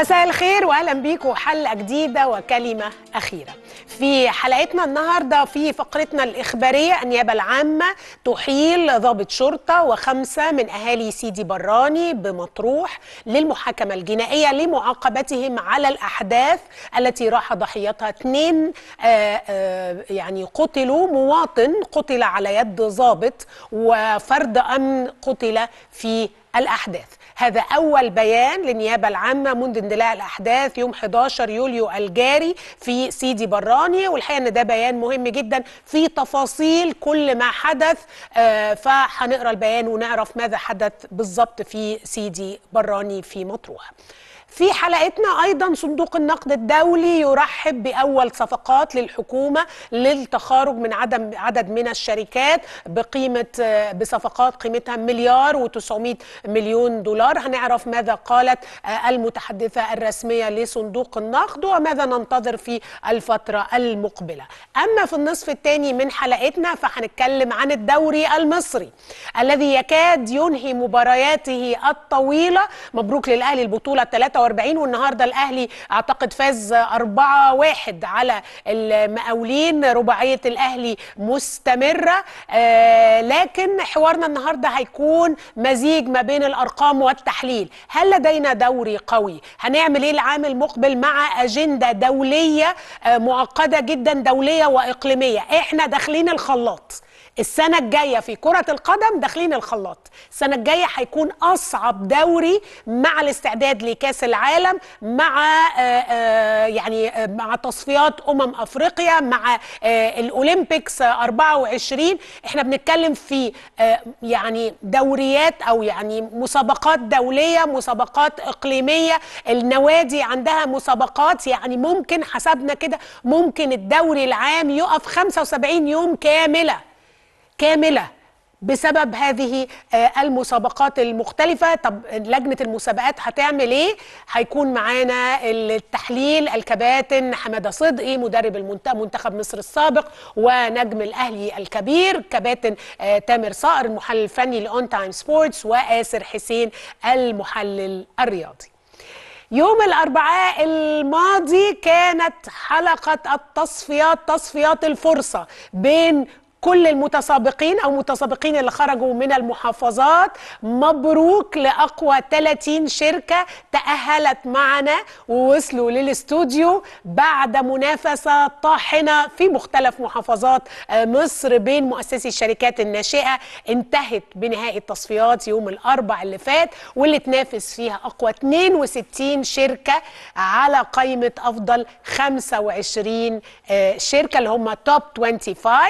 مساء الخير واهلا بيكم حلقه جديده وكلمه اخيره في حلقتنا النهارده في فقرتنا الاخباريه النيابه العامه تحيل ضابط شرطه وخمسه من اهالي سيدي براني بمطروح للمحاكمه الجنائيه لمعاقبتهم على الاحداث التي راح ضحيتها اثنين آه، آه، يعني قتلوا مواطن قتل على يد ضابط وفرد امن قتل في الاحداث هذا أول بيان للنيابة العامة منذ اندلاع الأحداث يوم 11 يوليو الجاري في سيدي براني والحقيقة أن ده بيان مهم جدا في تفاصيل كل ما حدث آه، فهنقرأ البيان ونعرف ماذا حدث بالظبط في سيدي براني في مطروح في حلقتنا ايضا صندوق النقد الدولي يرحب باول صفقات للحكومه للتخارج من عدم عدد من الشركات بقيمه بصفقات قيمتها مليار و900 مليون دولار هنعرف ماذا قالت آه، المتحدثه الرسميه لصندوق النقد وماذا ننتظر في الفتره المقبله اما في النصف الثاني من حلقتنا فهنتكلم عن الدوري المصري الذي يكاد ينهي مبارياته الطويله مبروك للاهلي البطوله 3 45 والنهارده الاهلي اعتقد فاز 4-1 على المقاولين رباعيه الاهلي مستمره آه، لكن حوارنا النهارده هيكون مزيج ما بين الارقام والتحليل هل لدينا دوري قوي هنعمل ايه العام المقبل مع اجنده دوليه آه، معقده جدا دوليه واقليميه احنا داخلين الخلاط السنه الجايه في كره القدم داخلين الخلاط السنه الجايه هيكون اصعب دوري مع الاستعداد لكاس العالم مع آه، آه، يعني آه، مع تصفيات امم افريقيا مع الاولمبيكس 24 احنا بنتكلم في يعني دوريات او يعني مسابقات دوليه مسابقات اقليميه النوادي عندها مسابقات يعني ممكن حسبنا كده ممكن الدوري العام يقف 75 يوم كامله كامله بسبب هذه آه، المسابقات المختلفه طب لجنه المسابقات هتعمل ايه هيكون معانا التحليل الكباتن حماده صدقي مدرب منتخب مصر السابق ونجم الاهلي الكبير كباتن آه، تامر صقر المحلل الفني لاون تايم سبورتس واسر حسين المحلل الرياضي يوم الأربعاء الماضي كانت حلقة التصفيات تصفيات الفرصة بين كل المتسابقين او المتسابقين اللي خرجوا من المحافظات مبروك لاقوى 30 شركه تاهلت معنا ووصلوا للاستوديو بعد منافسه طاحنه في مختلف محافظات مصر بين مؤسسي الشركات الناشئه انتهت بنهائي التصفيات يوم الاربع اللي فات واللي تنافس فيها اقوى 62 شركه على قائمه افضل 25 آه، شركه اللي هم توب 25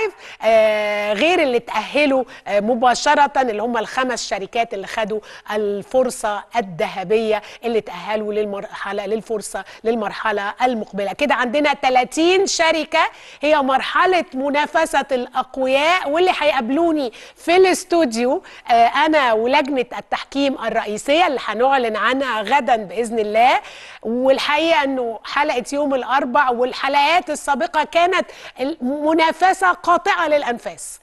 آه، غير اللي تأهلوا آه، مباشرة اللي هم الخمس شركات اللي خدوا الفرصة الذهبية اللي تأهلوا للمرحلة للفرصة للمرحلة المقبلة كده عندنا 30 شركة هي مرحلة منافسة الأقوياء واللي هيقابلوني في الاستوديو آه، أنا ولجنة التحكيم الرئيسية اللي هنعلن عنها غدا بإذن الله والحقيقة أنه حلقة يوم الأربع والحلقات السابقة كانت منافسة قاطعة للأسف الانفاس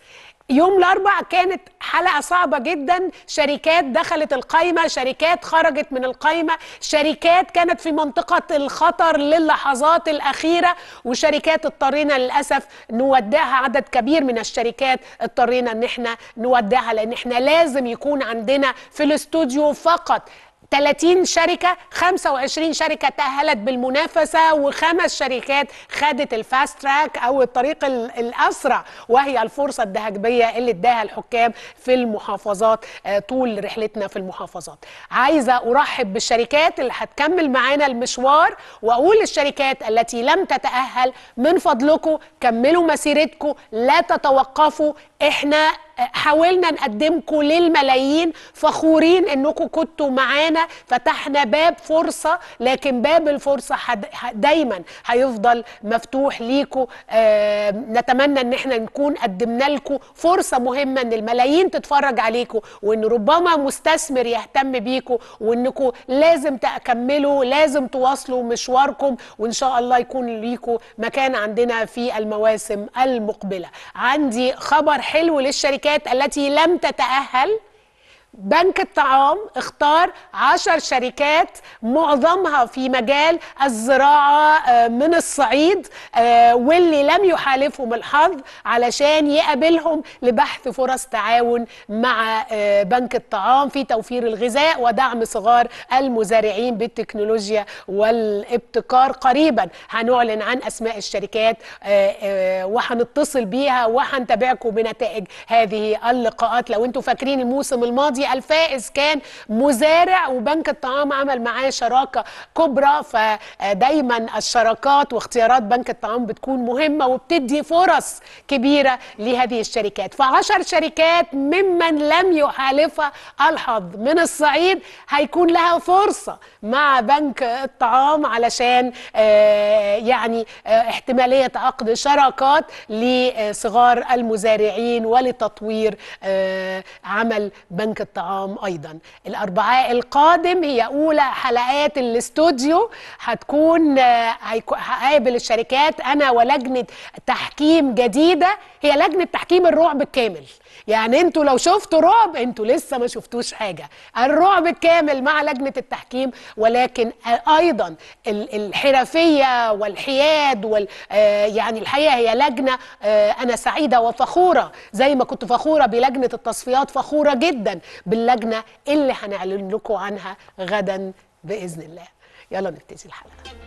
يوم الاربع كانت حلقه صعبه جدا شركات دخلت القايمه شركات خرجت من القايمه شركات كانت في منطقه الخطر للحظات الاخيره وشركات اضطرينا للاسف نودعها عدد كبير من الشركات اضطرينا ان احنا نودعها لان احنا لازم يكون عندنا في الاستوديو فقط 30 شركة 25 شركة تأهلت بالمنافسة وخمس شركات خدت الفاست تراك أو الطريق الأسرع وهي الفرصة الذهبية اللي اداها الحكام في المحافظات آه، طول رحلتنا في المحافظات عايزة أرحب بالشركات اللي هتكمل معانا المشوار وأقول للشركات التي لم تتأهل من فضلكم كملوا مسيرتكم لا تتوقفوا احنا حاولنا نقدمكم للملايين فخورين انكم كنتوا معانا فتحنا باب فرصه لكن باب الفرصه دايما هيفضل مفتوح ليكم نتمنى ان احنا نكون قدمنا لكم فرصه مهمه ان الملايين تتفرج عليكم وان ربما مستثمر يهتم بيكم وانكم لازم تكملوا لازم تواصلوا مشواركم وان شاء الله يكون ليكم مكان عندنا في المواسم المقبله عندي خبر حلو للشركات الشركات التي لم تتأهل بنك الطعام اختار عشر شركات معظمها في مجال الزراعة آه، من الصعيد آه، واللي لم يحالفهم الحظ علشان يقابلهم لبحث فرص تعاون مع آه، بنك الطعام في توفير الغذاء ودعم صغار المزارعين بالتكنولوجيا والابتكار قريبا هنعلن عن أسماء الشركات وهنتصل بيها وهنتابعكم بنتائج هذه اللقاءات لو انتم فاكرين الموسم الماضي الفائز كان مزارع وبنك الطعام عمل معاه شراكه كبرى فدايما الشراكات واختيارات بنك الطعام بتكون مهمه وبتدي فرص كبيره لهذه الشركات فعشر شركات ممن لم يحالفها الحظ من الصعيد هيكون لها فرصه مع بنك الطعام علشان آه، يعني آه، احتماليه عقد شراكات لصغار المزارعين ولتطوير آه، عمل بنك الطعام ايضا الاربعاء القادم هي اولى حلقات الاستوديو هتكون آه، هقابل الشركات انا ولجنه تحكيم جديده هي لجنه تحكيم الرعب الكامل يعني انتوا لو شفتوا رعب انتوا لسه ما شفتوش حاجه الرعب الكامل مع لجنه التحكيم ولكن ايضا الحرفيه والحياد وال آه، يعني الحقيقه هي لجنه آه، انا سعيده وفخوره زي ما كنت فخوره بلجنه التصفيات فخوره جدا باللجنه اللي هنعلن لكم عنها غدا باذن الله يلا نبتدي الحلقه